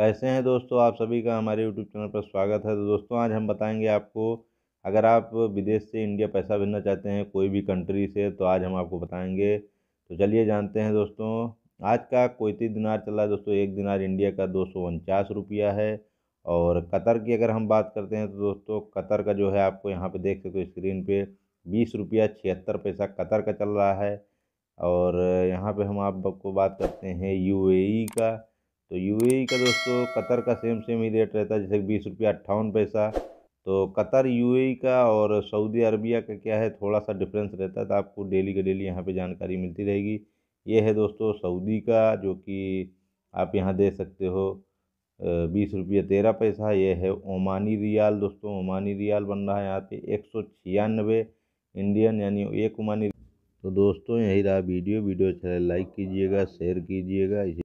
कैसे हैं दोस्तों आप सभी का हमारे यूट्यूब चैनल पर स्वागत है तो दोस्तों आज हम बताएंगे आपको अगर आप विदेश से इंडिया पैसा भेजना चाहते हैं कोई भी कंट्री से तो आज हम आपको बताएंगे तो चलिए जानते हैं दोस्तों आज का कोयती दिनार चल रहा है दोस्तों एक दिनार इंडिया का दो सौ उनचास रुपया है और कतर की अगर हम बात करते हैं तो दोस्तों कतर का जो है आपको यहाँ पर देख सकते हो स्क्रीन पर बीस रुपया छिहत्तर पैसा कतर का चल रहा है और यहाँ पे हम आपको बात करते हैं यूएई e का तो यूएई का दोस्तों कतर का सेम सेम ही रेट रहता है जैसे बीस रुपया अट्ठावन पैसा तो कतर यूएई का और सऊदी अरबिया का क्या है थोड़ा सा डिफरेंस रहता है तो आपको डेली का डेली यहाँ पे जानकारी मिलती रहेगी ये है दोस्तों सऊदी का जो कि आप यहाँ दे सकते हो बीस रुपये तेरह पैसा ये है ओमानी रियाल दोस्तों ओमानी रियाल बन रहा है यहाँ पे एक सौ छियानवे इंडियन यानी एक ओमानी तो दोस्तों यही रहा वीडियो वीडियो अच्छा लाइक कीजिएगा शेयर कीजिएगा